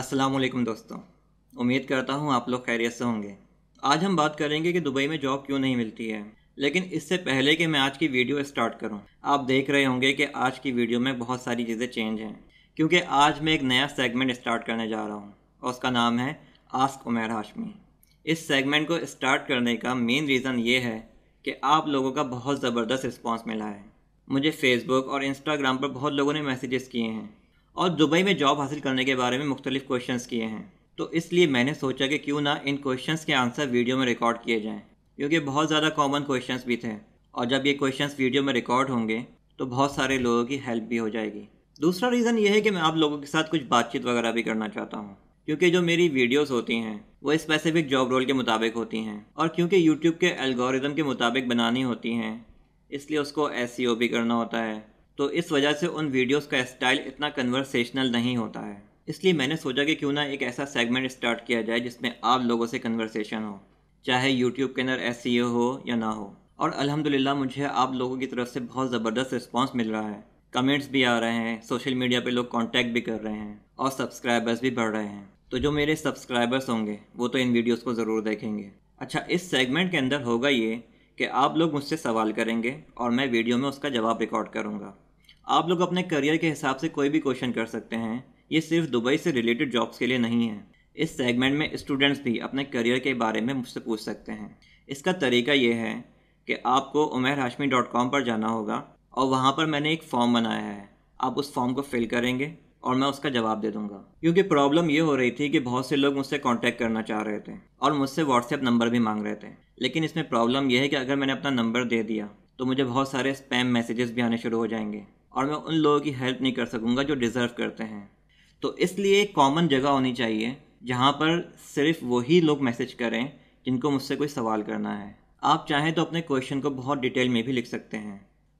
असलम दोस्तों उम्मीद करता हूँ आप लोग खैरियत से होंगे आज हम बात करेंगे कि दुबई में जॉब क्यों नहीं मिलती है लेकिन इससे पहले कि मैं आज की वीडियो स्टार्ट करूँ आप देख रहे होंगे कि आज की वीडियो में बहुत सारी चीज़ें चेंज हैं क्योंकि आज मैं एक नया सेगमेंट स्टार्ट करने जा रहा हूँ और उसका नाम है आस्क उमेर हाशमी इस सेगमेंट को स्टार्ट करने का मेन रीज़न ये है कि आप लोगों का बहुत ज़बरदस्त रिस्पॉन्स मिला है मुझे फेसबुक और इंस्टाग्राम पर बहुत लोगों ने मैसेजेस किए हैं और दुबई में जॉब हासिल करने के बारे में मुख्तलिफ क्वेश्चन किए हैं तो इसलिए मैंने सोचा कि क्यों ना इन क्वेश्चंस के आंसर वीडियो में रिकॉर्ड किए जाएं क्योंकि बहुत ज़्यादा कॉमन क्वेश्चंस भी थे और जब ये क्वेश्चंस वीडियो में रिकॉर्ड होंगे तो बहुत सारे लोगों की हेल्प भी हो जाएगी दूसरा रीज़न ये है कि मैं आप लोगों के साथ कुछ बातचीत वगैरह भी करना चाहता हूँ क्योंकि जो मेरी वीडियोस होती हैं वो स्पेसिफिक जॉब रोल के मुताबिक होती हैं और क्योंकि यूट्यूब के एल्गोरिदम के मुताबिक बनानी होती हैं इसलिए उसको एस e भी करना होता है तो इस वजह से उन वीडियोस का स्टाइल इतना कन्वर्सेशनल नहीं होता है इसलिए मैंने सोचा कि क्यों ना एक ऐसा सेगमेंट स्टार्ट किया जाए जिसमें आप लोगों से कन्वर्सेशन हो चाहे यूट्यूब के अंदर एस e हो या ना हो और अल्हम्दुलिल्लाह मुझे आप लोगों की तरफ से बहुत ज़बरदस्त रिस्पांस मिल रहा है कमेंट्स भी आ रहे हैं सोशल मीडिया पे लोग कांटेक्ट भी कर रहे हैं और सब्सक्राइबर्स भी बढ़ रहे हैं तो जो मेरे सब्सक्राइबर्स होंगे वो तो इन वीडियोस को ज़रूर देखेंगे अच्छा इस सेगमेंट के अंदर होगा ये कि आप लोग मुझसे सवाल करेंगे और मैं वीडियो में उसका जवाब रिकॉर्ड करूँगा आप लोग अपने करियर के हिसाब से कोई भी क्वेश्चन कर सकते हैं ये सिर्फ दुबई से रिलेटेड जॉब्स के लिए नहीं है इस सेगमेंट में स्टूडेंट्स भी अपने करियर के बारे में मुझसे पूछ सकते हैं इसका तरीका यह है कि आपको उमेर हाशमी डॉट कॉम पर जाना होगा और वहाँ पर मैंने एक फॉर्म बनाया है आप उस फॉर्म को फिल करेंगे और मैं उसका जवाब दे दूंगा क्योंकि प्रॉब्लम ये हो रही थी कि बहुत से लोग मुझसे कॉन्टैक्ट करना चाह रहे थे और मुझसे व्हाट्सएप नंबर भी मांग रहे थे लेकिन इसमें प्रॉब्लम यह है कि अगर मैंने अपना नंबर दे दिया तो मुझे बहुत सारे स्पैम मैसेजेस भी आने शुरू हो जाएंगे और मैं उन लोगों की हेल्प नहीं कर सकूँगा जो डिज़र्व करते हैं तो इसलिए एक कॉमन जगह होनी चाहिए जहाँ पर सिर्फ वही लोग मैसेज करें जिनको मुझसे कोई सवाल करना है आप चाहें तो अपने क्वेश्चन को बहुत डिटेल में भी लिख सकते हैं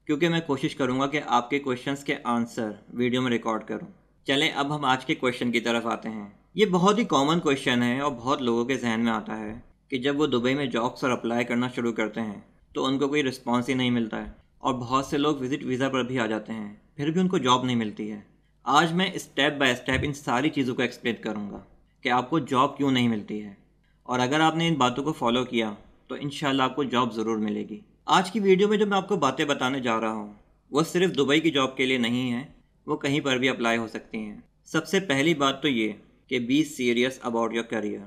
क्योंकि मैं कोशिश करूँगा कि आपके क्वेश्चंस के आंसर वीडियो में रिकॉर्ड करूँ चलें अब हम आज के क्वेश्चन की तरफ आते हैं ये बहुत ही कॉमन क्वेश्चन है और बहुत लोगों के जहन में आता है कि जब वो दुबई में जॉब्स और अप्लाई करना शुरू करते हैं तो उनको कोई रिस्पॉन्स ही नहीं मिलता है और बहुत से लोग विजिट वीज़ा पर भी आ जाते हैं फिर भी उनको जॉब नहीं मिलती है आज मैं स्टेप बाय स्टेप इन सारी चीज़ों को एक्सप्लेन करूँगा कि आपको जॉब क्यों नहीं मिलती है और अगर आपने इन बातों को फॉलो किया तो इन आपको जॉब ज़रूर मिलेगी आज की वीडियो में जो मैं आपको बातें बताने जा रहा हूँ वो सिर्फ दुबई की जॉब के लिए नहीं है वो कहीं पर भी अप्लाई हो सकती हैं सबसे पहली बात तो ये कि be serious about your career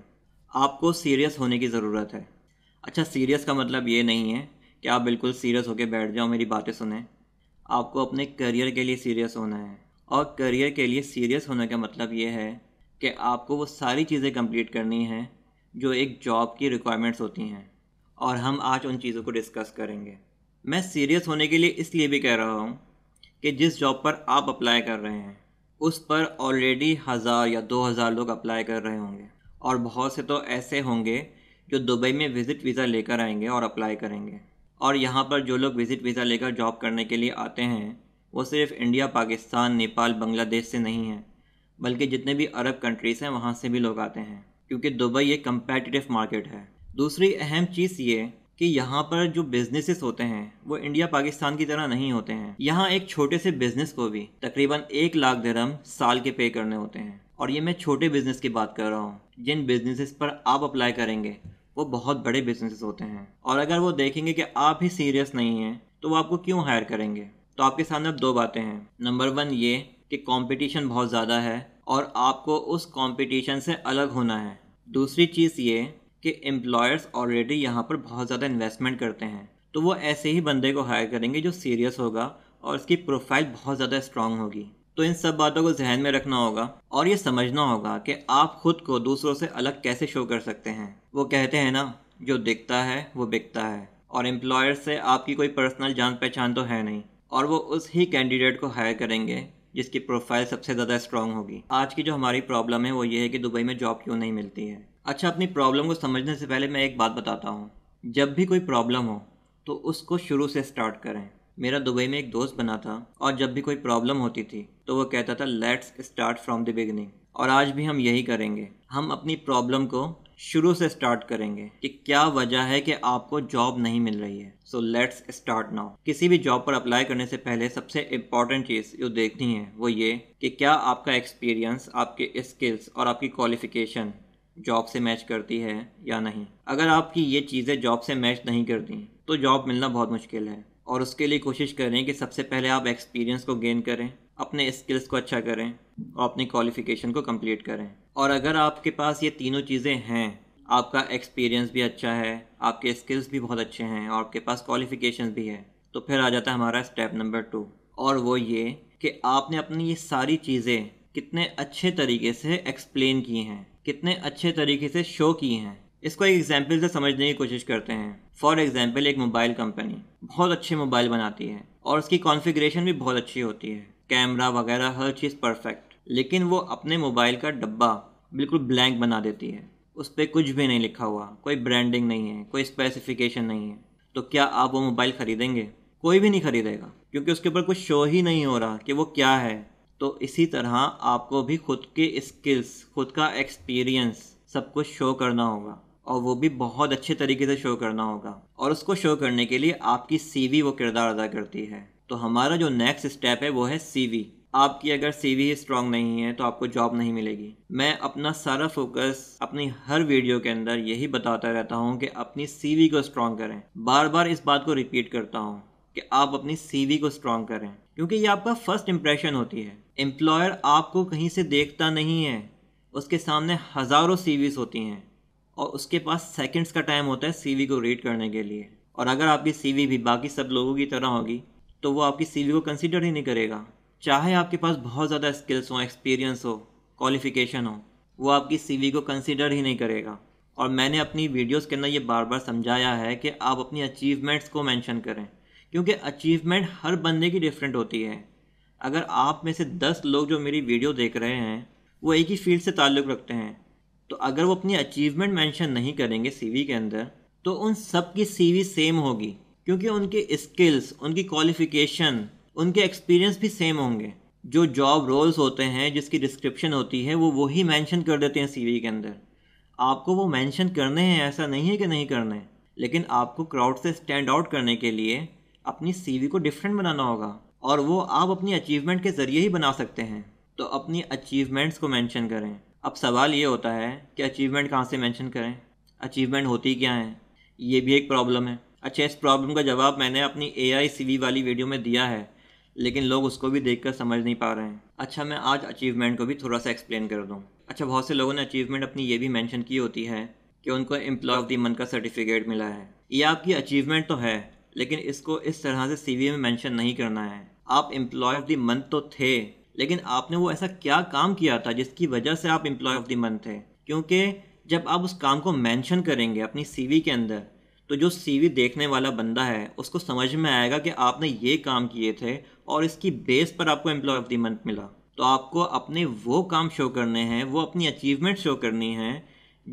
आपको सीरियस होने की ज़रूरत है अच्छा सीरियस का मतलब ये नहीं है कि आप बिल्कुल सीरियस होकर बैठ जाओ मेरी बातें सुने आपको अपने करियर के लिए सीरियस होना है और करियर के लिए सीरियस होने का मतलब ये है कि आपको वो सारी चीज़ें कंप्लीट करनी हैं जो एक जॉब की रिक्वायरमेंट्स होती हैं और हम आज उन चीज़ों को डिस्कस करेंगे मैं सीरियस होने के लिए इसलिए भी कह रहा हूँ कि जिस जॉब पर आप अप्लाई कर रहे हैं उस पर ऑलरेडी हज़ार या दो हज़ार लोग अप्लाई कर रहे होंगे और बहुत से तो ऐसे होंगे जो दुबई में विज़िट वीज़ा लेकर आएंगे और अप्लाई करेंगे और यहाँ पर जो लोग विज़िट वीज़ा लेकर जॉब करने के लिए आते हैं वो सिर्फ इंडिया पाकिस्तान नेपाल बांग्लादेश से नहीं हैं बल्कि जितने भी अरब कंट्रीज़ हैं वहाँ से भी लोग आते हैं क्योंकि दुबई एक कम्पेटिटिव मार्केट है दूसरी अहम चीज़ ये कि यहाँ पर जो बिजनेसेस होते हैं वो इंडिया पाकिस्तान की तरह नहीं होते हैं यहाँ एक छोटे से बिजनेस को भी तकरीबन एक लाख धर्म साल के पे करने होते हैं और ये मैं छोटे बिजनेस की बात कर रहा हूँ जिन बिजनेसेस पर आप अप्लाई करेंगे वो बहुत बड़े बिजनेसेस होते हैं और अगर वो देखेंगे कि आप ही सीरियस नहीं हैं तो वो आपको क्यों हायर करेंगे तो आपके सामने अब दो बातें हैं नंबर वन ये कि कंपटीशन बहुत ज़्यादा है और आपको उस कंपटीशन से अलग होना है दूसरी चीज़ ये कि एम्प्लॉयर्स ऑलरेडी यहाँ पर बहुत ज़्यादा इन्वेस्टमेंट करते हैं तो वो ऐसे ही बंदे को हायर करेंगे जो सीरियस होगा और उसकी प्रोफाइल बहुत ज़्यादा स्ट्रांग होगी तो इन सब बातों को जहन में रखना होगा और ये समझना होगा कि आप खुद को दूसरों से अलग कैसे शो कर सकते हैं वो कहते हैं ना जो दिखता है वो बिकता है और एम्प्लॉयर से आपकी कोई पर्सनल जान पहचान तो है नहीं और वो उस ही कैंडिडेट को हायर करेंगे जिसकी प्रोफाइल सबसे ज़्यादा स्ट्रांग होगी आज की जो हमारी प्रॉब्लम है वो ये है कि दुबई में जॉब क्यों नहीं मिलती है अच्छा अपनी प्रॉब्लम को समझने से पहले मैं एक बात बताता हूँ जब भी कोई प्रॉब्लम हो तो उसको शुरू से स्टार्ट करें मेरा दुबई में एक दोस्त बना था और जब भी कोई प्रॉब्लम होती थी तो वो कहता था let's start from the beginning और आज भी हम यही करेंगे हम अपनी प्रॉब्लम को शुरू से स्टार्ट करेंगे कि क्या वजह है कि आपको जॉब नहीं मिल रही है सो लेट्स स्टार्ट नाउ किसी भी जॉब पर अप्लाई करने से पहले सबसे इम्पॉर्टेंट चीज़ जो देखनी है वो ये कि क्या आपका एक्सपीरियंस आपके स्किल्स और आपकी क्वालिफिकेशन जॉब से मैच करती है या नहीं अगर आपकी ये चीज़ें जॉब से मैच नहीं करती तो जॉब मिलना बहुत मुश्किल है और उसके लिए कोशिश करें कि सबसे पहले आप एक्सपीरियंस को गेन करें अपने स्किल्स को अच्छा करें और अपनी क्वालिफिकेशन को कंप्लीट करें और अगर आपके पास ये तीनों चीज़ें हैं आपका एक्सपीरियंस भी अच्छा है आपके स्किल्स भी बहुत अच्छे हैं और आपके पास क्वालिफिकेशन भी है तो फिर आ जाता है हमारा स्टेप नंबर टू और वो ये कि आपने अपनी ये सारी चीज़ें कितने अच्छे तरीके से एक्सप्लेन की हैं कितने अच्छे तरीके से शो किए हैं इसको एक एग्जाम्पल से समझने की कोशिश करते हैं फॉर एग्जाम्पल एक मोबाइल कंपनी बहुत अच्छे मोबाइल बनाती है और उसकी कॉन्फ़िगरेशन भी बहुत अच्छी होती है कैमरा वगैरह हर चीज़ परफेक्ट लेकिन वो अपने मोबाइल का डब्बा बिल्कुल ब्लैंक बना देती है उस पर कुछ भी नहीं लिखा हुआ कोई ब्रांडिंग नहीं है कोई स्पेसिफिकेशन नहीं है तो क्या आप वो मोबाइल ख़रीदेंगे कोई भी नहीं ख़रीदेगा क्योंकि उसके ऊपर कुछ शो ही नहीं हो रहा कि वो क्या है तो इसी तरह आपको भी खुद के स्किल्स खुद का एक्सपीरियंस सब कुछ शो करना होगा और वो भी बहुत अच्छे तरीके से शो करना होगा और उसको शो करने के लिए आपकी सी वो किरदार अदा करती है तो हमारा जो नेक्स्ट स्टेप है वो है सी आपकी अगर सी वी स्ट्रांग नहीं है तो आपको जॉब नहीं मिलेगी मैं अपना सारा फोकस अपनी हर वीडियो के अंदर यही बताता रहता हूँ कि अपनी वी को स्ट्रांग करें बार बार इस बात को रिपीट करता हूँ कि आप अपनी वी को स्ट्रांग करें क्योंकि ये आपका फर्स्ट इम्प्रेशन होती है एम्प्लॉयर आपको कहीं से देखता नहीं है उसके सामने हज़ारों सी होती हैं और उसके पास सेकंड्स का टाइम होता है सीवी को रीड करने के लिए और अगर आपकी सीवी भी बाकी सब लोगों की तरह होगी तो वो आपकी सीवी को कंसिडर ही नहीं करेगा चाहे आपके पास बहुत ज़्यादा स्किल्स हो एक्सपीरियंस हो क्वालिफिकेशन हो वो आपकी सीवी को कंसिडर ही नहीं करेगा और मैंने अपनी वीडियोस के अंदर ये बार बार समझाया है कि आप अपनी अचीवमेंट्स को मेंशन करें क्योंकि अचीवमेंट हर बंदे की डिफरेंट होती है अगर आप में से दस लोग जो मेरी वीडियो देख रहे हैं वो एक ही फील्ड से ताल्लुक़ रखते हैं तो अगर वो अपनी अचीवमेंट मेंशन नहीं करेंगे सीवी के अंदर तो उन सब की सीवी सेम होगी क्योंकि उनके स्किल्स उनकी क्वालिफिकेशन उनके एक्सपीरियंस भी सेम होंगे जो जॉब रोल्स होते हैं जिसकी डिस्क्रिप्शन होती है वो वही मेंशन कर देते हैं सीवी के अंदर आपको वो मेंशन करने हैं ऐसा नहीं है कि नहीं करने लेकिन आपको क्राउड से स्टैंड आउट करने के लिए अपनी सीवी को डिफरेंट बनाना होगा और वो आप अपनी अचीवमेंट के ज़रिए ही बना सकते हैं तो अपनी अचीवमेंट्स को मेंशन करें अब सवाल ये होता है कि अचीवमेंट कहाँ से मेंशन करें अचीवमेंट होती क्या है ये भी एक प्रॉब्लम है अच्छा इस प्रॉब्लम का जवाब मैंने अपनी ए आई वाली वीडियो में दिया है लेकिन लोग उसको भी देख समझ नहीं पा रहे हैं अच्छा मैं आज अचीवमेंट को भी थोड़ा सा एक्सप्लेन कर दूँ अच्छा बहुत से लोगों ने अचीवमेंट अपनी ये भी मैंशन की होती है कि उनको एम्प्लॉय ऑफ द मंथ का सर्टिफिकेट मिला है ये आपकी अचीवमेंट तो है लेकिन इसको इस तरह से सीवी में मेंशन नहीं करना है आप एम्प्लॉय ऑफ द मंथ तो थे लेकिन आपने वो ऐसा क्या काम किया था जिसकी वजह से आप एम्प्लॉय ऑफ द मंथ हैं क्योंकि जब आप उस काम को मेंशन करेंगे अपनी सीवी के अंदर तो जो सीवी देखने वाला बंदा है उसको समझ में आएगा कि आपने ये काम किए थे और इसकी बेस पर आपको एम्प्लॉय ऑफ द मंथ मिला तो आपको अपने वो काम शो करने हैं वो अपनी अचीवमेंट शो करनी है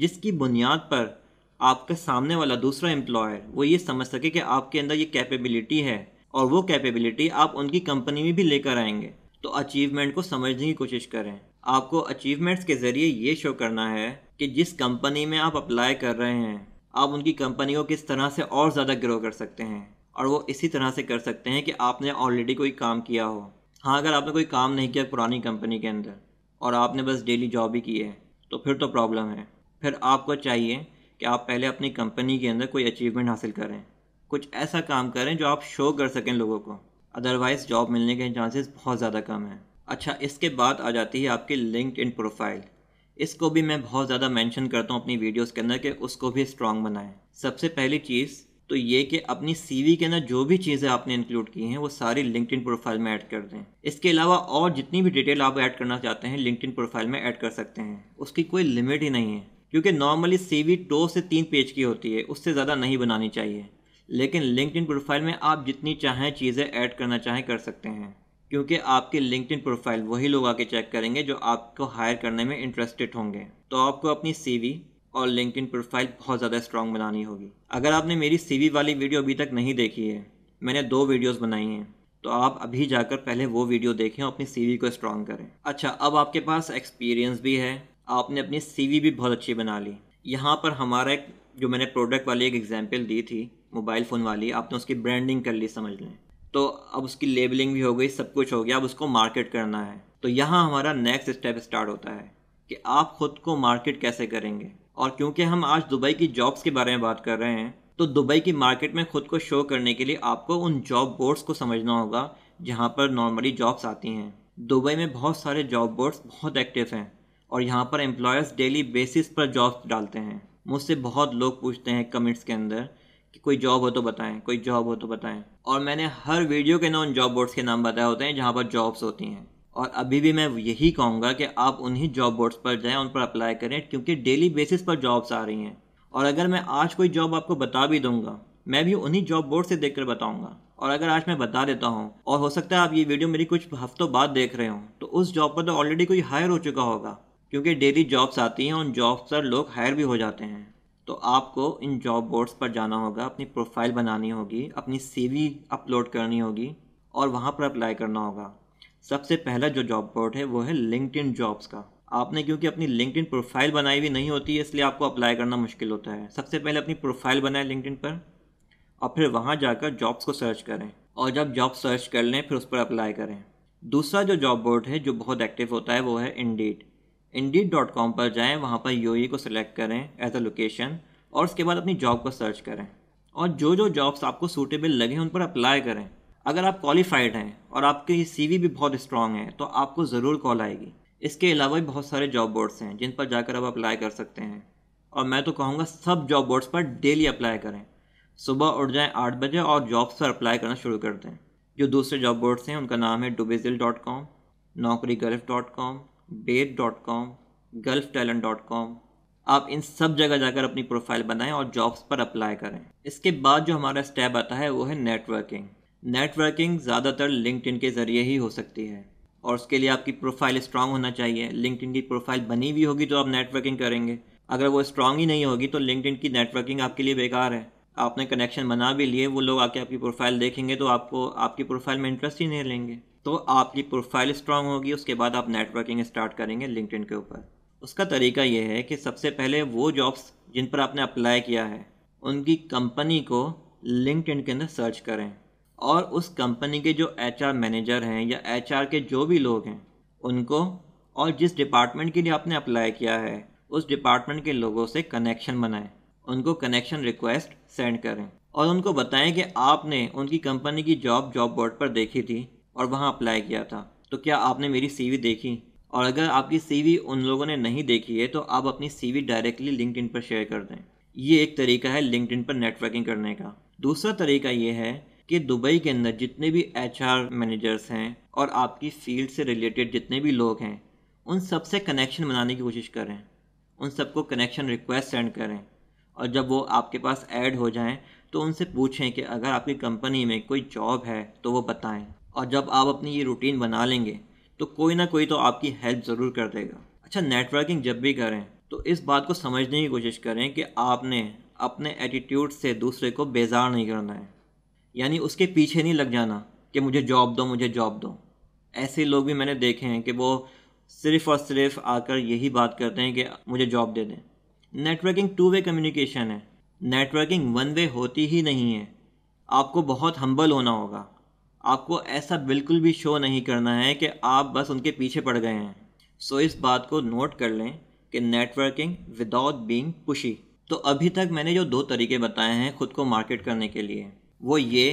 जिसकी बुनियाद पर आपके सामने वाला दूसरा एम्प्लॉयर वो ये समझ सके कि आपके अंदर ये कैपेबिलिटी है और वो कैपेबिलिटी आप उनकी कंपनी में भी लेकर आएंगे तो अचीवमेंट को समझने की कोशिश करें आपको अचीवमेंट्स के ज़रिए ये शो करना है कि जिस कंपनी में आप अप्लाई कर रहे हैं आप उनकी कंपनी को किस तरह से और ज़्यादा ग्रो कर सकते हैं और वो इसी तरह से कर सकते हैं कि आपने ऑलरेडी कोई काम किया हो हाँ अगर आपने कोई काम नहीं किया पुरानी कंपनी के अंदर और आपने बस डेली जॉब ही की है तो फिर तो प्रॉब्लम है फिर आपको चाहिए कि आप पहले अपनी कंपनी के अंदर कोई अचीवमेंट हासिल करें कुछ ऐसा काम करें जो आप शो कर सकें लोगों को अदरवाइज़ जॉब मिलने के चांसेस बहुत ज़्यादा कम हैं अच्छा इसके बाद आ जाती है आपकी लिंक इन प्रोफाइल इसको भी मैं बहुत ज़्यादा मैंशन करता हूँ अपनी वीडियोज़ के अंदर कि उसको भी स्ट्रॉन्ग बनाएं सबसे पहली चीज़ तो ये कि अपनी सी के अंदर जो भी चीज़ें आपने इंक्लूड की हैं वो सारी लिंकड प्रोफाइल में ऐड कर दें इसके अलावा और जितनी भी डिटेल आप ऐड करना चाहते हैं लिंकड प्रोफाइल में ऐड कर सकते हैं उसकी कोई लिमिट ही नहीं है क्योंकि नॉर्मली सी वी दो से तीन पेज की होती है उससे ज़्यादा नहीं बनानी चाहिए लेकिन लिंकड प्रोफाइल में आप जितनी चाहें चीज़ें ऐड करना चाहें कर सकते हैं क्योंकि आपकी लिंकड प्रोफाइल वही लोग आके चेक करेंगे जो आपको हायर करने में इंटरेस्टेड होंगे तो आपको अपनी सी और लिंकड प्रोफाइल बहुत ज़्यादा स्ट्रॉन्ग बनानी होगी अगर आपने मेरी सी वाली वीडियो अभी तक नहीं देखी है मैंने दो वीडियोज़ बनाई हैं तो आप अभी जाकर पहले वो वीडियो देखें और अपनी सी को स्ट्रॉन्ग करें अच्छा अब आपके पास एक्सपीरियंस भी है आपने अपनी सी भी बहुत अच्छी बना ली यहाँ पर हमारा एक जो मैंने प्रोडक्ट वाली एक एग्जाम्पल दी थी मोबाइल फ़ोन वाली आपने उसकी ब्रांडिंग कर ली समझ लें तो अब उसकी लेबलिंग भी हो गई सब कुछ हो गया अब उसको मार्केट करना है तो यहाँ हमारा नेक्स्ट स्टेप स्टार्ट होता है कि आप खुद को मार्केट कैसे करेंगे और क्योंकि हम आज दुबई की जॉब्स के बारे में बात कर रहे हैं तो दुबई की मार्केट में खुद को शो करने के लिए आपको उन जॉब बोर्ड्स को समझना होगा जहाँ पर नॉर्मली जॉब्स आती हैं दुबई में बहुत सारे जॉब बोर्ड्स बहुत एक्टिव हैं और यहाँ पर एम्प्लॉयर्स डेली बेसिस पर जॉब्स डालते हैं मुझसे बहुत लोग पूछते हैं कमेंट्स के अंदर कि कोई जॉब हो तो बताएं कोई जॉब हो तो बताएं और मैंने हर वीडियो के ना उन जॉब बोर्ड्स के नाम बताए होते हैं जहाँ पर जॉब्स होती हैं और अभी भी मैं यही कहूँगा कि आप उन्हीं जॉब बोर्ड्स पर जाएँ उन पर अप्लाई करें क्योंकि डेली बेसिस पर जॉब्स आ रही हैं और अगर मैं आज कोई जॉब आपको बता भी दूंगा मैं भी उन्हीं जॉब बोर्ड से देख कर बताऊँगा और अगर आज मैं बता देता हूँ और हो सकता है आप ये वीडियो मेरी कुछ हफ्तों बाद देख रहे हो तो उस जॉब पर तो ऑलरेडी कोई हायर हो चुका होगा क्योंकि डेली जॉब्स आती हैं उन जॉब्स पर लोग हायर भी हो जाते हैं तो आपको इन जॉब बोर्ड्स पर जाना होगा अपनी प्रोफाइल बनानी होगी अपनी सी अपलोड करनी होगी और वहाँ पर अप्लाई करना होगा सबसे पहला जो जॉब बोर्ड है वो है लिंकड जॉब्स का आपने क्योंकि अपनी लिंकड प्रोफाइल बनाई हुई नहीं होती है इसलिए आपको अप्लाई करना मुश्किल होता है सबसे पहले अपनी प्रोफाइल बनाएं लिंकड पर और फिर वहाँ जाकर जॉब्स को सर्च करें और जब जॉब सर्च कर लें फिर उस पर अप्लाई करें दूसरा जो जॉब बोर्ड है जो बहुत एक्टिव होता है वो है इंडीड इंडीड डॉट कॉम पर जाएँ वहाँ पर यू e को सिलेक्ट करें एज अ लोकेशन और उसके बाद अपनी जॉब को सर्च करें और जो जो जॉब्स आपको सूटेबल लगे उन पर अप्लाई करें अगर आप क्वालिफाइड हैं और आपकी सी भी बहुत स्ट्रांग है तो आपको ज़रूर कॉल आएगी इसके अलावा भी बहुत सारे जॉब बोर्ड्स हैं जिन पर जाकर आप अप्लाई कर सकते हैं और मैं तो कहूँगा सब जॉब बोर्ड्स पर डेली अप्लाई करें सुबह उठ जाएँ आठ बजे और जॉब्स पर अप्लाई करना शुरू कर दें जो दूसरे जॉब बोर्ड्स हैं उनका नाम है dubizzle dot com Naukri gulf dot com bayt dot com gulf talent dot com आप इन सब जगह जाकर अपनी प्रोफाइल बनाएं और जॉब्स पर अप्लाई करें इसके बाद जो हमारा स्टेप आता है वो है नेटवर्किंग नेटवर्किंग ज़्यादातर लिंकड के ज़रिए ही हो सकती है और उसके लिए आपकी प्रोफाइल स्ट्रांग होना चाहिए लिंकड की प्रोफाइल बनी हुई होगी तो आप नेटवर्किंग करेंगे अगर वो स्ट्रांग ही नहीं होगी तो लिंकड की नेटवर्किंग आपके लिए बेकार है आपने कनेक्शन बना भी लिए वो लोग आके आपकी प्रोफाइल देखेंगे तो आपको आपकी प्रोफाइल में इंटरेस्ट ही नहीं लेंगे तो आपकी प्रोफाइल स्ट्रांग होगी उसके बाद आप नेटवर्किंग स्टार्ट करेंगे लिंकड के ऊपर उसका तरीका ये है कि सबसे पहले वो जॉब्स जिन पर आपने अप्लाई किया है उनकी कंपनी को लिंकड के अंदर सर्च करें और उस कंपनी के जो एच मैनेजर हैं या एच के जो भी लोग हैं उनको और जिस डिपार्टमेंट के लिए आपने अप्लाई किया है उस डिपार्टमेंट के लोगों से कनेक्शन बनाएं उनको कनेक्शन रिक्वेस्ट सेंड करें और उनको बताएं कि आपने उनकी कंपनी की जॉब जॉब बोर्ड पर देखी थी और वहाँ अप्लाई किया था तो क्या आपने मेरी सी देखी और अगर आपकी सी उन लोगों ने नहीं देखी है तो आप अपनी सी डायरेक्टली लिंकड पर शेयर कर दें ये एक तरीका है लिंकड पर नेटवर्किंग करने का दूसरा तरीका ये है कि दुबई के अंदर जितने भी एच मैनेजर्स हैं और आपकी फील्ड से रिलेटेड जितने भी लोग हैं उन सबसे कनेक्शन बनाने की कोशिश करें उन सबको कनेक्शन रिक्वेस्ट सेंड करें और जब वो आपके पास ऐड हो जाएं तो उनसे पूछें कि अगर आपकी कंपनी में कोई जॉब है तो वो बताएं और जब आप अपनी ये रूटीन बना लेंगे तो कोई ना कोई तो आपकी हेल्प ज़रूर कर देगा अच्छा नेटवर्किंग जब भी करें तो इस बात को समझने की कोशिश करें कि आपने अपने एटीट्यूड से दूसरे को बेजार नहीं करना है यानी उसके पीछे नहीं लग जाना कि मुझे जॉब दो मुझे जॉब दो ऐसे लोग भी मैंने देखे हैं कि वो सिर्फ़ और सिर्फ आकर यही बात करते हैं कि मुझे जॉब दे दें नेटवर्किंग टू वे कम्युनिकेशन है नेटवर्किंग वन वे होती ही नहीं है आपको बहुत हम्बल होना होगा आपको ऐसा बिल्कुल भी शो नहीं करना है कि आप बस उनके पीछे पड़ गए हैं सो so, इस बात को नोट कर लें कि नेटवर्किंग विदाउट बीइंग पुशी तो अभी तक मैंने जो दो तरीके बताए हैं ख़ुद को मार्केट करने के लिए वो ये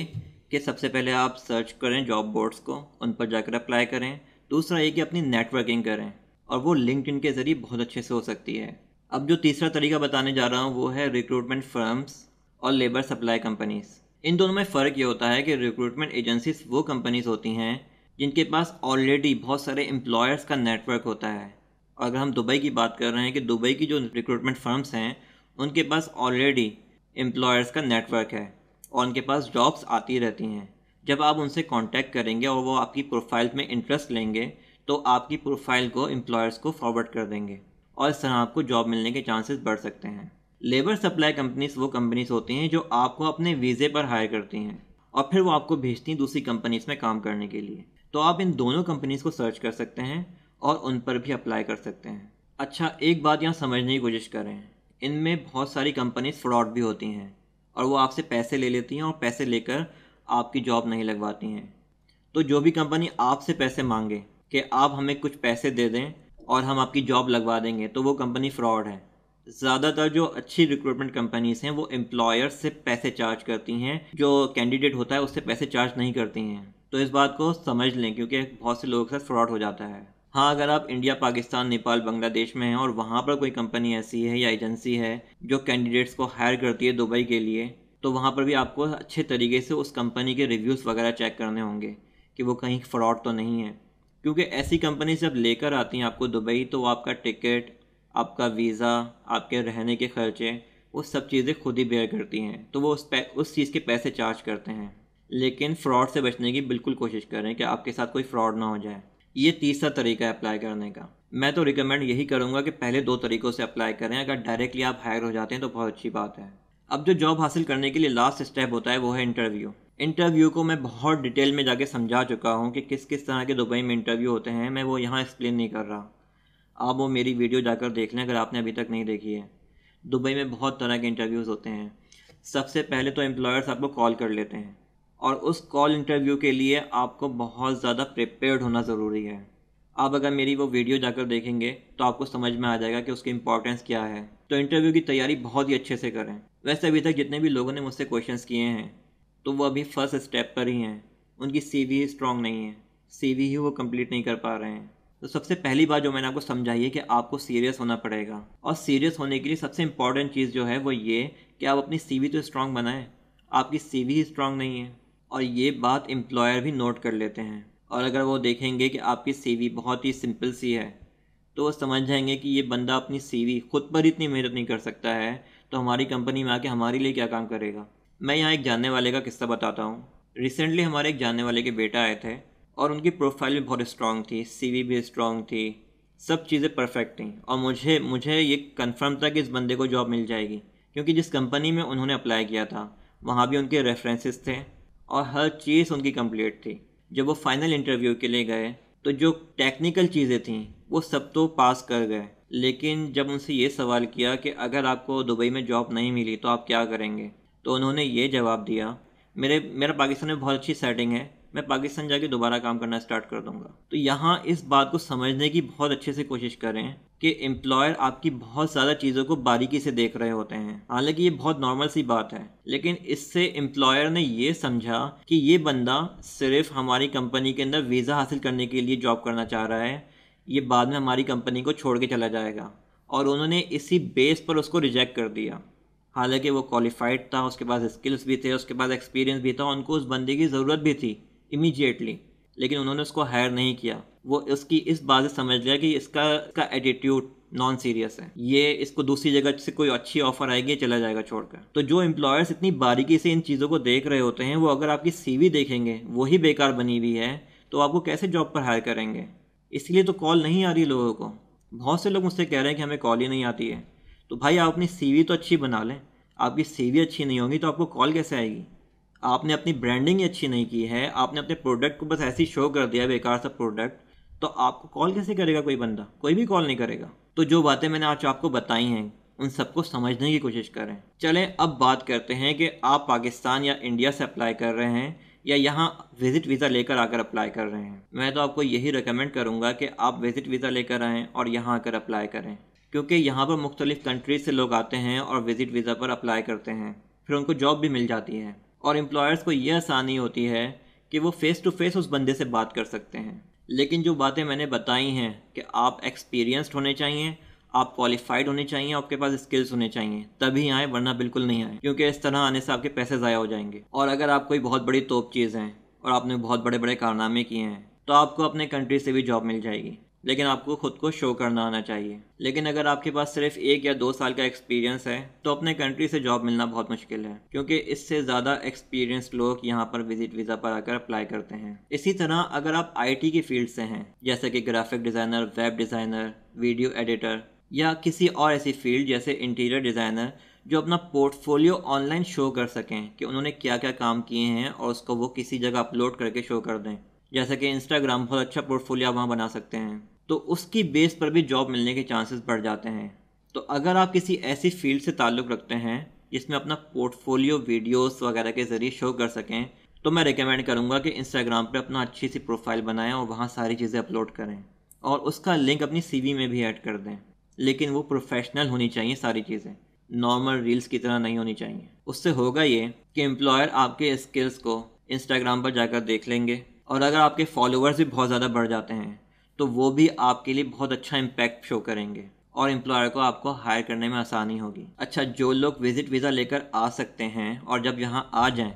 कि सबसे पहले आप सर्च करें जॉब बोर्ड्स को उन पर जाकर अप्लाई करें दूसरा ये कि अपनी नेटवर्किंग करें और वो लिंकड के ज़रिए बहुत अच्छे से हो सकती है अब जो तीसरा तरीका बताने जा रहा हूँ वो है रिक्रूटमेंट फर्म्स और लेबर सप्लाई कंपनीज़ इन दोनों में फ़र्क ये होता है कि रिक्रूटमेंट एजेंसीज वो कंपनीज होती हैं जिनके पास ऑलरेडी बहुत सारे एम्प्लॉयर्स का नेटवर्क होता है अगर हम दुबई की बात कर रहे हैं कि दुबई की जो रिक्रूटमेंट फर्म्स हैं उनके पास ऑलरेडी एम्प्लॉयर्स का नेटवर्क है और उनके पास जॉब्स आती रहती हैं जब आप उनसे कांटेक्ट करेंगे और वो आपकी प्रोफाइल में इंटरेस्ट लेंगे तो आपकी प्रोफाइल को एम्प्लॉयर्स को फॉरवर्ड कर देंगे और इस तरह आपको जॉब मिलने के चांसेस बढ़ सकते हैं लेबर सप्लाई कंपनीज वो कंपनीज होती हैं जो आपको अपने वीज़े पर हायर करती हैं और फिर वो आपको भेजती हैं दूसरी कंपनीज में काम करने के लिए तो आप इन दोनों कंपनीज़ को सर्च कर सकते हैं और उन पर भी अप्लाई कर सकते हैं अच्छा एक बात यहाँ समझने की कोशिश करें इनमें बहुत सारी कंपनीज फ्रॉड भी होती हैं और वो आपसे पैसे ले लेती हैं और पैसे लेकर आपकी जॉब नहीं लगवाती हैं तो जो भी कंपनी आपसे पैसे मांगे कि आप हमें कुछ पैसे दे दें और हम आपकी जॉब लगवा देंगे तो वो कंपनी फ्रॉड है ज़्यादातर जो अच्छी रिक्रूटमेंट कंपनीज हैं वो एम्प्लॉयर से पैसे चार्ज करती हैं जो कैंडिडेट होता है उससे पैसे चार्ज नहीं करती हैं तो इस बात को समझ लें क्योंकि बहुत से लोगों के साथ फ्रॉड हो जाता है हाँ अगर आप इंडिया पाकिस्तान नेपाल बांग्लादेश में हैं और वहाँ पर कोई कंपनी ऐसी है या एजेंसी है जो कैंडिडेट्स को हायर करती है दुबई के लिए तो वहाँ पर भी आपको अच्छे तरीके से उस कंपनी के रिव्यूज़ वगैरह चेक करने होंगे कि वो कहीं फ्रॉड तो नहीं है क्योंकि ऐसी कंपनी जब लेकर आती हैं आपको दुबई तो वो आपका टिकट आपका वीज़ा आपके रहने के खर्चे वो सब चीज़ें खुद ही बेयर करती हैं तो वो उस पै उस चीज़ के पैसे चार्ज करते हैं लेकिन फ़्रॉड से बचने की बिल्कुल कोशिश करें कि आपके साथ कोई फ़्रॉड ना हो जाए ये तीसरा तरीका है अप्लाई करने का मैं तो रिकमेंड यही करूँगा कि पहले दो तरीक़ों से अप्लाई करें अगर डायरेक्टली आप हायर हो जाते हैं तो बहुत अच्छी बात है अब जो जॉब हासिल करने के लिए लास्ट स्टेप होता है वो है इंटरव्यू इंटरव्यू को मैं बहुत डिटेल में जाके समझा चुका हूँ कि किस किस तरह के दुबई में इंटरव्यू होते हैं मैं वो यहाँ एक्सप्लेन नहीं कर रहा आप वो मेरी वीडियो जाकर देख लें अगर आपने अभी तक नहीं देखी है दुबई में बहुत तरह के इंटरव्यूज़ होते हैं सबसे पहले तो एम्प्लॉयर्स आपको कॉल कर लेते हैं और उस कॉल इंटरव्यू के लिए आपको बहुत ज़्यादा प्रिपेयर्ड होना ज़रूरी है आप अगर मेरी वो वीडियो जाकर देखेंगे तो आपको समझ में आ जाएगा कि उसकी इंपॉर्टेंस क्या है तो इंटरव्यू की तैयारी बहुत ही अच्छे से करें वैसे अभी तक जितने भी लोगों ने मुझसे क्वेश्चन किए हैं तो वो अभी फर्स्ट स्टेप पर ही हैं उनकी सी ही स्ट्रॉन्ग नहीं है सी ही वो कम्प्लीट नहीं कर पा रहे हैं तो सबसे पहली बात जो मैंने आपको समझाई है कि आपको सीरियस होना पड़ेगा और सीरियस होने के लिए सबसे इंपॉर्टेंट चीज़ जो है वो ये कि आप अपनी सी तो स्ट्रांग बनाएं आपकी सी ही स्ट्रांग नहीं है और ये बात एम्प्लॉयर भी नोट कर लेते हैं और अगर वो देखेंगे कि आपकी सी बहुत ही सिंपल सी है तो वो समझ जाएंगे कि ये बंदा अपनी सी खुद पर इतनी मेहनत नहीं कर सकता है तो हमारी कंपनी में आके हमारे लिए क्या काम करेगा मैं यहाँ एक जानने वाले का किस्सा बताता हूँ रिसेंटली हमारे एक जानने वाले के बेटा आए थे और उनकी प्रोफाइल भी बहुत स्ट्रॉन्ग थी वी भी स्ट्रॉन्ग थी सब चीज़ें परफेक्ट थी और मुझे मुझे ये कन्फर्म था कि इस बंदे को जॉब मिल जाएगी क्योंकि जिस कंपनी में उन्होंने अप्लाई किया था वहाँ भी उनके रेफरेंसेस थे और हर चीज़ उनकी कंप्लीट थी जब वो फाइनल इंटरव्यू के लिए गए तो जो टेक्निकल चीज़ें थी वो सब तो पास कर गए लेकिन जब उनसे ये सवाल किया कि अगर आपको दुबई में जॉब नहीं मिली तो आप क्या करेंगे तो उन्होंने ये जवाब दिया मेरे मेरा पाकिस्तान में बहुत अच्छी सेटिंग है मैं पाकिस्तान जाके दोबारा काम करना स्टार्ट कर दूंगा तो यहाँ इस बात को समझने की बहुत अच्छे से कोशिश करें कि एम्प्लॉयर आपकी बहुत ज़्यादा चीज़ों को बारीकी से देख रहे होते हैं हालांकि ये बहुत नॉर्मल सी बात है लेकिन इससे एम्प्लॉयर ने ये समझा कि ये बंदा सिर्फ हमारी कंपनी के अंदर वीज़ा हासिल करने के लिए जॉब करना चाह रहा है ये बाद में हमारी कंपनी को छोड़ के चला जाएगा और उन्होंने इसी बेस पर उसको रिजेक्ट कर दिया हालांकि वो क्वालिफाइड था उसके पास स्किल्स भी थे उसके पास एक्सपीरियंस भी था उनको उस बंदे की ज़रूरत भी थी इमीजिएटली लेकिन उन्होंने उसको हायर नहीं किया वो उसकी इस बात से समझ लिया कि इसका का एटीट्यूड नॉन सीरियस है ये इसको दूसरी जगह से कोई अच्छी ऑफर आएगी चला जाएगा छोड़कर तो जो एम्प्लॉयर्स इतनी बारीकी से इन चीज़ों को देख रहे होते हैं वो अगर आपकी सीवी देखेंगे वही बेकार बनी हुई है तो आपको कैसे जॉब पर हायर करेंगे इसलिए तो कॉल नहीं आ रही लोगों को बहुत से लोग मुझसे कह रहे हैं कि हमें कॉल ही नहीं आती है तो भाई आप अपनी सी तो अच्छी बना लें आपकी सी अच्छी नहीं होगी तो आपको कॉल कैसे आएगी आपने अपनी ब्रांडिंग ही अच्छी नहीं की है आपने अपने प्रोडक्ट को बस ऐसे ही शो कर दिया बेकार सा प्रोडक्ट तो आपको कॉल कैसे करेगा कोई बंदा कोई भी कॉल नहीं करेगा तो जो बातें मैंने आज आपको बताई हैं उन सबको समझने की कोशिश करें चलें अब बात करते हैं कि आप पाकिस्तान या इंडिया से अप्लाई कर रहे हैं या यहाँ विज़िट वीज़ा लेकर आकर अप्लाई कर रहे हैं मैं तो आपको यही रिकमेंड करूँगा कि आप विज़िट वीज़ा लेकर आएँ और यहाँ आकर अप्लाई करें क्योंकि यहाँ पर मुख्तलिफ़ कंट्रीज से लोग आते हैं और विज़िट वीज़ा पर अप्लाई करते हैं फिर उनको जॉब भी मिल जाती है और एम्प्लॉयर्स को यह आसानी होती है कि वो फ़ेस टू फेस उस बंदे से बात कर सकते हैं लेकिन जो बातें मैंने बताई हैं कि आप एक्सपीरियंस्ड होने चाहिए आप क्वालिफाइड होने चाहिए आपके पास स्किल्स होने चाहिए तभी आए वरना बिल्कुल नहीं आए क्योंकि इस तरह आने से आपके पैसे ज़ाया हो जाएंगे और अगर आप कोई बहुत बड़ी तोप चीज़ हैं और आपने बहुत बड़े बड़े कारनामे किए हैं तो आपको अपने कंट्री से भी जॉब मिल जाएगी लेकिन आपको खुद को शो करना आना चाहिए लेकिन अगर आपके पास सिर्फ एक या दो साल का एक्सपीरियंस है तो अपने कंट्री से जॉब मिलना बहुत मुश्किल है क्योंकि इससे ज़्यादा एक्सपीरियंस लोग यहाँ पर विजिट वीज़ा पर आकर अप्लाई करते हैं इसी तरह अगर आप आई की फील्ड से हैं जैसे कि graphic designer web designer video editor या किसी और ऐसी फील्ड जैसे इंटीरियर डिज़ाइनर जो अपना पोर्टफोलियो ऑनलाइन शो कर सकें कि उन्होंने क्या क्या काम किए हैं और उसको वो किसी जगह अपलोड करके शो कर दें जैसे कि इंस्टाग्राम बहुत अच्छा पोर्टफोलियो आप वहाँ बना सकते हैं तो उसकी बेस पर भी जॉब मिलने के चांसेस बढ़ जाते हैं तो अगर आप किसी ऐसी फील्ड से ताल्लुक़ रखते हैं जिसमें अपना पोर्टफोलियो वीडियोस वगैरह के ज़रिए शो कर सकें तो मैं रिकमेंड करूँगा कि इंस्टाग्राम पर अपना अच्छी सी प्रोफाइल बनाएं और वहाँ सारी चीज़ें अपलोड करें और उसका लिंक अपनी सी में भी ऐड कर दें लेकिन वो प्रोफेशनल होनी चाहिए सारी चीज़ें नॉर्मल रील्स की तरह नहीं होनी चाहिए उससे होगा ये कि एम्प्लॉयर आपके स्किल्स को इंस्टाग्राम पर जाकर देख लेंगे और अगर आपके फॉलोअर्स भी बहुत ज़्यादा बढ़ जाते हैं तो वो भी आपके लिए बहुत अच्छा इम्पैक्ट शो करेंगे और एम्प्लॉयर को आपको हायर करने में आसानी होगी अच्छा जो लोग विजिट वीज़ा लेकर आ सकते हैं और जब यहाँ आ जाएं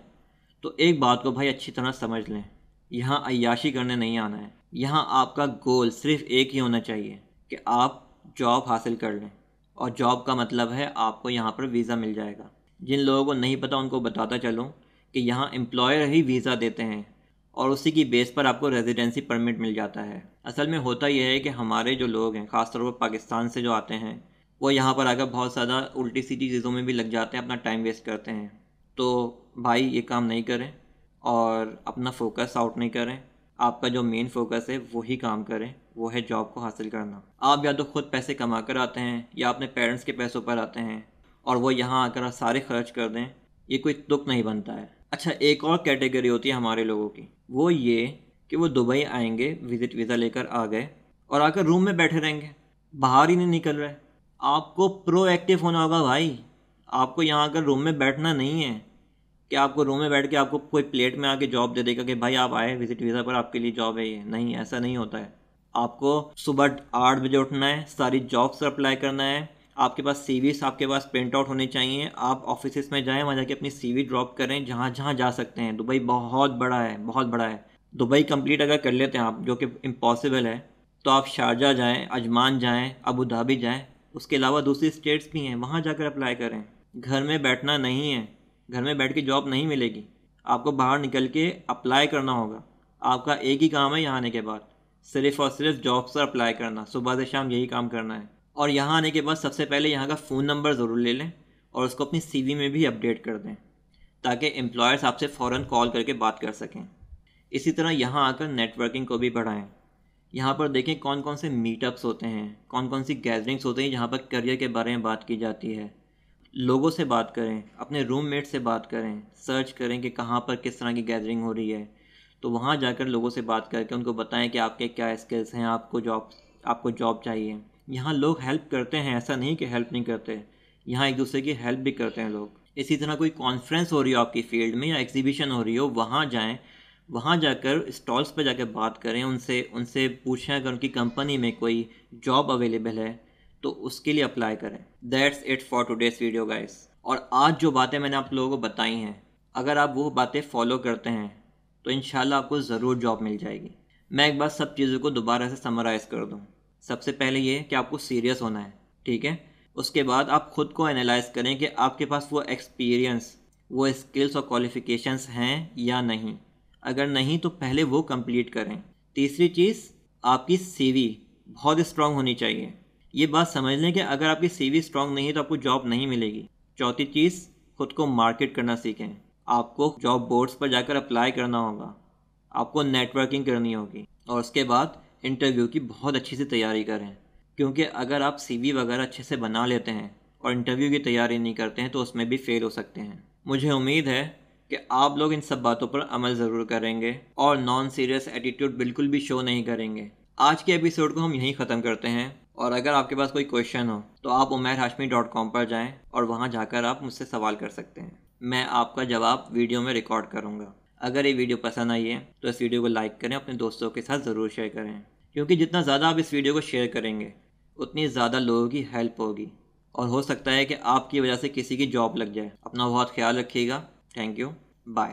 तो एक बात को भाई अच्छी तरह समझ लें यहाँ अयाशी करने नहीं आना है यहाँ आपका गोल सिर्फ एक ही होना चाहिए कि आप जॉब हासिल कर लें और जॉब का मतलब है आपको यहाँ पर वीज़ा मिल जाएगा जिन लोगों को नहीं पता उनको बताता चलूँ कि यहाँ एम्प्लॉयर ही वीज़ा देते हैं और उसी की बेस पर आपको रेजिडेंसी परमिट मिल जाता है असल में होता यह है कि हमारे जो लोग हैं ख़ासतौर पर पाकिस्तान से जो आते हैं वो यहाँ पर आकर बहुत ज़्यादा उल्टी सीधी चीज़ों में भी लग जाते हैं अपना टाइम वेस्ट करते हैं तो भाई ये काम नहीं करें और अपना फोकस आउट नहीं करें आपका जो मेन फोकस है वही काम करें वो है जॉब को हासिल करना आप या तो खुद पैसे कमा कर आते हैं या अपने पेरेंट्स के पैसों पर आते हैं और वो यहाँ आकर सारे खर्च कर दें ये कोई दुख नहीं बनता है अच्छा एक और कैटेगरी होती है हमारे लोगों की वो ये कि वो दुबई आएंगे विजिट वीज़ा लेकर आ गए और आकर रूम में बैठे रहेंगे बाहर ही नहीं निकल रहे आपको प्रोएक्टिव होना होगा भाई आपको यहाँ आकर रूम में बैठना नहीं है कि आपको रूम में बैठ के आपको कोई प्लेट में आके जॉब दे देगा कि भाई आप आए विजिट वीज़ा पर आपके लिए जॉब है ये नहीं ऐसा नहीं होता है आपको सुबह आठ बजे उठना है सारी जॉब अप्लाई करना है आपके पास सी आपके पास प्रिंट आउट होने चाहिए आप ऑफिस में जाएँ वहाँ जाके अपनी सी ड्रॉप करें जहाँ जहाँ जा सकते हैं दुबई बहुत बड़ा है बहुत बड़ा है दुबई कंप्लीट अगर कर लेते हैं आप जो कि इम्पॉसिबल है तो आप शारजा जाएँ अजमान जाएँ अबू धाबी जाएँ उसके अलावा दूसरी स्टेट्स भी हैं वहाँ जाकर अप्लाई करें घर में बैठना नहीं है घर में बैठ के जॉब नहीं मिलेगी आपको बाहर निकल के अप्लाई करना होगा आपका एक ही काम है यहाँ आने के बाद सिर्फ़ और सिर्फ जॉब पर अप्लाई करना सुबह से शाम यही काम करना है और यहाँ आने के बाद सबसे पहले यहाँ का फ़ोन नंबर ज़रूर ले लें और उसको अपनी सीवी में भी अपडेट कर दें ताकि एम्प्लॉयर्स आपसे फ़ौर कॉल करके बात कर सकें इसी तरह यहाँ आकर नेटवर्किंग को भी बढ़ाएं यहाँ पर देखें कौन कौन से मीटअप्स होते हैं कौन कौन सी गैदरिंग्स होते हैं जहाँ पर करियर के बारे में बात की जाती है लोगों से बात करें अपने रूममेट से बात करें सर्च करें कि कहाँ पर किस तरह की गैदरिंग हो रही है तो वहाँ जाकर लोगों से बात करके उनको बताएं कि आपके क्या स्किल्स हैं आपको जॉब आपको जॉब चाहिए यहाँ लोग हेल्प करते हैं ऐसा नहीं कि हेल्प नहीं करते यहाँ एक दूसरे की हेल्प भी करते हैं लोग इसी तरह कोई कॉन्फ्रेंस हो रही हो आपकी फील्ड में या एग्जीबिशन हो रही हो वहाँ जाएँ वहाँ जाकर स्टॉल्स पर जाकर बात करें उनसे उनसे पूछें अगर उनकी कंपनी में कोई जॉब अवेलेबल है तो उसके लिए अप्लाई करें that's it for today's video guys और आज जो बातें मैंने आप लोगों को बताई हैं अगर आप वो बातें फॉलो करते हैं तो इन आपको ज़रूर जॉब मिल जाएगी मैं एक बार सब चीज़ों को दोबारा से समराइज़ कर दूँ सबसे पहले ये कि आपको सीरियस होना है ठीक है उसके बाद आप खुद को एनालाइज करें कि आपके पास वो एक्सपीरियंस वो स्किल्स और क्वालिफिकेशंस हैं या नहीं अगर नहीं तो पहले वो कंप्लीट करें तीसरी चीज़ आपकी सीवी बहुत स्ट्रांग होनी चाहिए ये बात समझ लें कि अगर आपकी सीवी स्ट्रांग नहीं है तो आपको जॉब नहीं मिलेगी चौथी चीज़ खुद को मार्केट करना सीखें आपको जॉब बोर्ड्स पर जाकर अप्लाई करना होगा आपको नेटवर्किंग करनी होगी और उसके बाद इंटरव्यू की बहुत अच्छी से तैयारी करें क्योंकि अगर आप सीवी वगैरह अच्छे से बना लेते हैं और इंटरव्यू की तैयारी नहीं करते हैं तो उसमें भी फेल हो सकते हैं मुझे उम्मीद है कि आप लोग इन सब बातों पर अमल ज़रूर करेंगे और नॉन सीरियस एटीट्यूड बिल्कुल भी शो नहीं करेंगे आज के एपिसोड को हम यहीं ख़त्म करते हैं और अगर आपके पास कोई क्वेश्चन हो तो आप उमेर हाशमी डॉट कॉम पर जाएँ और वहाँ जाकर आप मुझसे सवाल कर सकते हैं मैं आपका जवाब वीडियो में रिकॉर्ड करूँगा अगर ये वीडियो पसंद आई है तो इस वीडियो को लाइक करें अपने दोस्तों के साथ ज़रूर शेयर करें क्योंकि जितना ज़्यादा आप इस वीडियो को शेयर करेंगे उतनी ज़्यादा लोगों की हेल्प होगी और हो सकता है कि आपकी वजह से किसी की जॉब लग जाए अपना बहुत ख्याल रखिएगा थैंक यू बाय